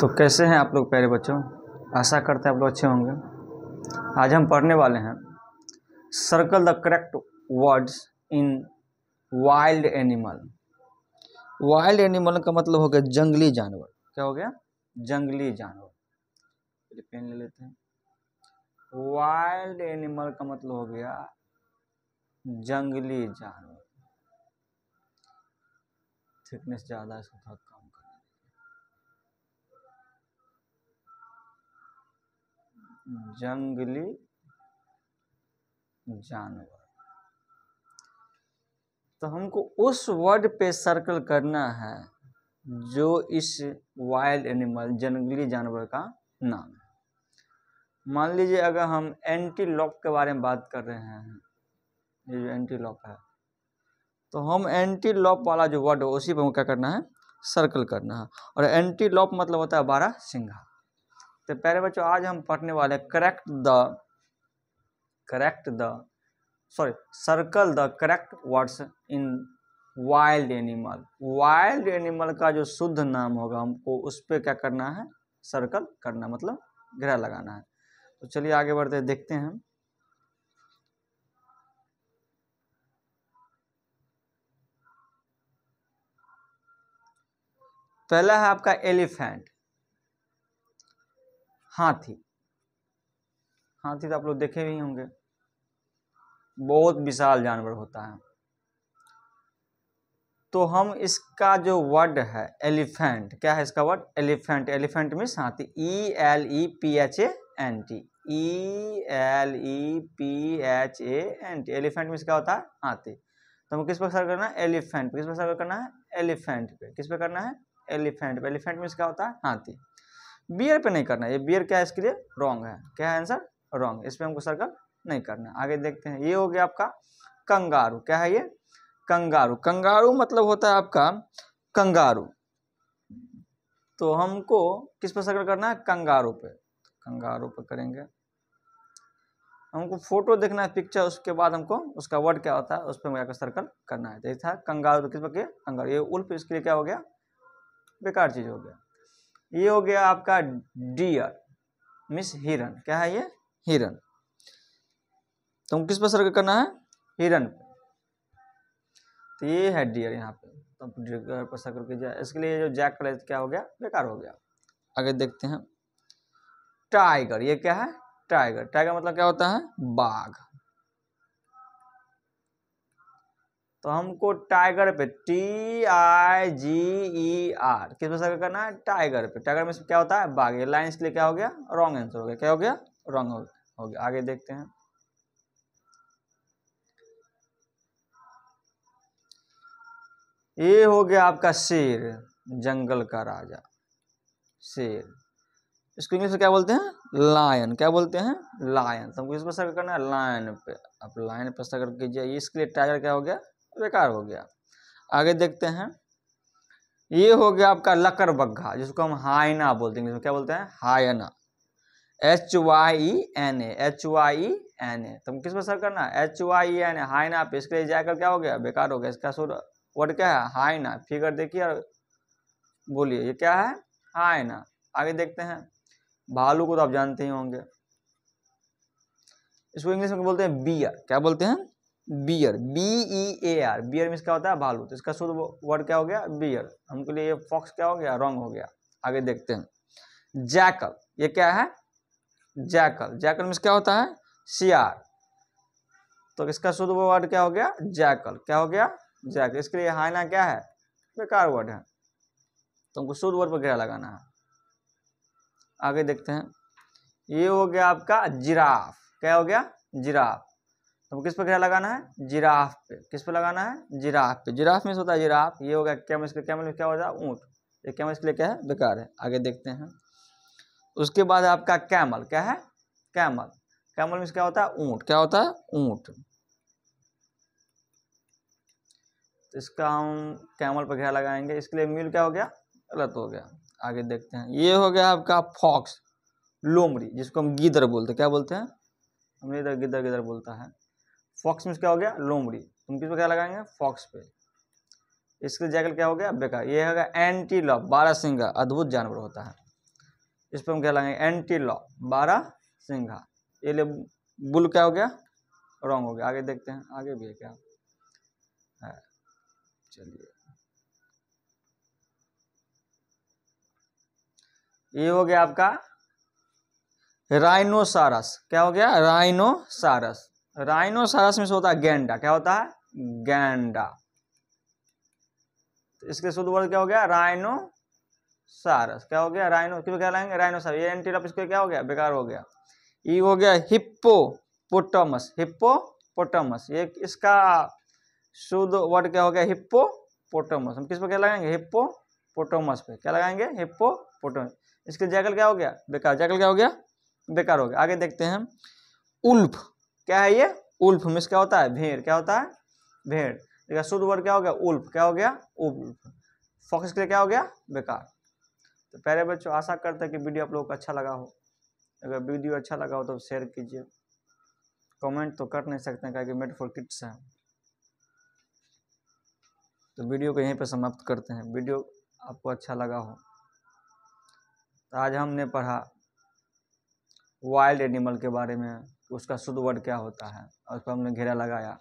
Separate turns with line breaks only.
तो कैसे हैं आप लोग प्यारे बच्चों आशा करते हैं आप लोग अच्छे होंगे आज हम पढ़ने वाले हैं circle the correct words in wild animal wild animal का मतलब हो गया जंगली जानवर क्या हो गया जंगली जानवर पेन ले लेते हैं वाइल्ड एनिमल का मतलब हो गया जंगली जानवर थिकनेस ज़्यादा है इसको थोड़ा कम कर जंगली जानवर तो हमको उस वर्ड पे सर्कल करना है जो इस वाइल्ड एनिमल जंगली जानवर का नाम है मान लीजिए अगर हम एंटीलॉप के बारे में बात कर रहे हैं ये जो एंटीलॉप है तो हम एंटी लॉप वाला जो वर्ड हो उसी पर क्या करना है सर्कल करना है और एंटी लॉप मतलब होता है बारह सिंघा तो पहले बच्चों आज हम पढ़ने वाले correct the correct the sorry circle the correct words in wild animal wild animal का जो शुद्ध नाम होगा हमको उस पर क्या करना है सर्कल करना मतलब घेरा लगाना है तो चलिए आगे बढ़ते देखते हैं पहला है आपका एलिफेंट हाथी हाथी तो आप लोग देखे भी होंगे बहुत विशाल जानवर होता है तो हम इसका जो वर्ड है एलिफेंट क्या है इसका वर्ड एलिफेंट एलिफेंट मीन्स हाथी E L E P H A N T E L E P H A N T elephant means क्या होता है हाथी तो हम किस पर सर्व करना है एलिफेंट किस पर सर्व करना है एलिफेंट पे किस पे करना है एलिफेंट एलिफेंट मीन्स क्या होता है हाथी बियर पे नहीं करना है ये बियर क्या है इसके लिए रॉन्ग है क्या है आंसर रॉन्ग इस पर हमको सर्कल नहीं करना है आगे देखते हैं ये हो गया आपका कंगारू क्या है ये कंगारू कंगारू मतलब होता है आपका कंगारू तो हमको किस पर सर्कल करना है कंगारू पे कंगारू पे करेंगे हमको फोटो देखना है पिक्चर उसके बाद हमको उसका वर्ड क्या होता है उस पर सर्कल करना है तो था कंगारू तो किस पर किया कंगारू ये उल्फ इसके लिए क्या हो गया बेकार चीज़ हो गया ये हो गया आपका डियर मिस हिरन क्या है ये हिरन तुम तो किस पर सर्ग करना है हिरन पे तो ये है डियर यहाँ पे तो डियर पर सर्कल कीजिए इसके लिए जो जैक कलर क्या हो गया बेकार हो गया आगे देखते हैं टाइगर ये क्या है टाइगर टाइगर मतलब क्या होता है बाघ तो हमको टाइगर पे T I ji E R किस पे सर्कल करना है टाइगर पे टाइगर में क्या होता है बाघ लाइन इसके लिए क्या हो गया रॉन्ग आंसर हो गया क्या हो गया रॉन्ग हो, हो गया आगे देखते हैं ये हो गया आपका शेर जंगल का राजा शेर इसको इंग्लिश में क्या बोलते हैं लायन क्या बोलते हैं लायन तो हमको इस पर करना है लायन पे आप लायन पे सर्कल कीजिए इसके लिए टाइगर क्या हो गया बेकार हो गया आगे देखते हैं ये हो गया आपका लकर बग्घा जिसको हम हाइना बोलते हैं क्या बोलते हैं hyena H Y N H Y N A तुम किस पर सर करना H Y N A hyena पे इसके लिए जाकर क्या हो गया बेकार हो गया इसका सुर वर्ड क्या है हाइना फिगर देखिए और बोलिए ये क्या है हाइना आगे देखते हैं भालू को तो आप जानते ही होंगे इसको इंग्लिश में बोलते हैं बियर क्या बोलते हैं bear B E A R bear में क्या होता है भालू तो इसका शुद्ध वर्ड क्या हो गया बियर हमके लिए फॉक्स क्या हो गया रॉन्ग हो गया आगे देखते हैं जैकल ये क्या है जैकल जैकल मीन्स क्या होता है सियार तो इसका शुद्ध वर्ड क्या हो गया जैकल क्या हो गया जैकल इसके लिए हाइना क्या है बेकार वर्ड है तो हमको शुद्ध वर्ड पर घेरा लगाना है आगे देखते हैं ये हो गया आपका जिराफ क्या हो गया जिराफ हमको किस पे घेरा लगाना है जिराफ पे किस पे लगाना है जिराफ पे जिराफ में होता है जिराफ ये हो गया कैमल इसका कैमल में मतलब, क्या होता है ऊँट ये कैमल इसके लिए क्या है बेकार है आगे देखते हैं उसके बाद आपका कैमल क्या है कैमल कैमल में क्या होता है ऊँट क्या होता है ऊँट तो इसका हम कैमल पर घेरा लगाएंगे इसके लिए मिल क्या हो गया गलत हो गया आगे देखते हैं ये हो गया आपका फॉक्स लोमड़ी जिसको हम गीदर बोलते क्या बोलते हैं हमने इधर गिदर गिदर बोलता है फॉक्स में क्या हो गया लोमड़ी तुम किस पे क्या लगाएंगे फॉक्स पे इसके जैकल क्या हो गया बेकार ये होगा एंटी लॉ बारह सिंघा अद्भुत जानवर होता है इस पर हम क्या लगाएंगे एंटी लॉ बारह सिंघा ये लिए बुल क्या हो गया रॉन्ग हो गया आगे देखते हैं आगे भी है क्या है चलिए ये हो गया आपका राइनोसारस क्या हो गया राइनोसारस राइनोसारस में से होता है गेंडा क्या होता है गेंडा तो इसके शुद्ध वर्ड क्या हो गया राइनो सारस क्या हो गया राइनो क्यों कहलाएंगे राइनोसारस ये एंटीरप इसको क्या हो गया बेकार हो गया ये e हो गया हिप्पो पोटमस ये इसका शुद्ध वर्ड क्या हो गया हिप्पो पोटमस हम किस पर क्या लगाएंगे हिप्पो पोटोमस पे क्या लगाएंगे पोटोमस इसके जैकल क्या हो गया बेकार जैकल क्या हो गया बेकार हो गया आगे देखते हैं उल्फ क्या है ये उल्फ मिस क्या होता है भेड़ क्या होता है भेड़ देखा शुद्ध वर्ड क्या हो गया उल्फ क्या हो गया उल्फ फोकस के लिए क्या हो गया बेकार तो पहले बच्चों आशा करते हैं कि वीडियो आप लोगों को अच्छा लगा हो अगर वीडियो अच्छा लगा हो तो शेयर कीजिए कमेंट तो कर नहीं सकते क्या कि मेड फॉर किड्स हैं तो वीडियो को यहीं पर समाप्त करते हैं वीडियो आपको अच्छा लगा हो तो आज हमने पढ़ा वाइल्ड एनिमल के बारे में उसका शुद्ध वर्ड क्या होता है और उसको हमने घेरा लगाया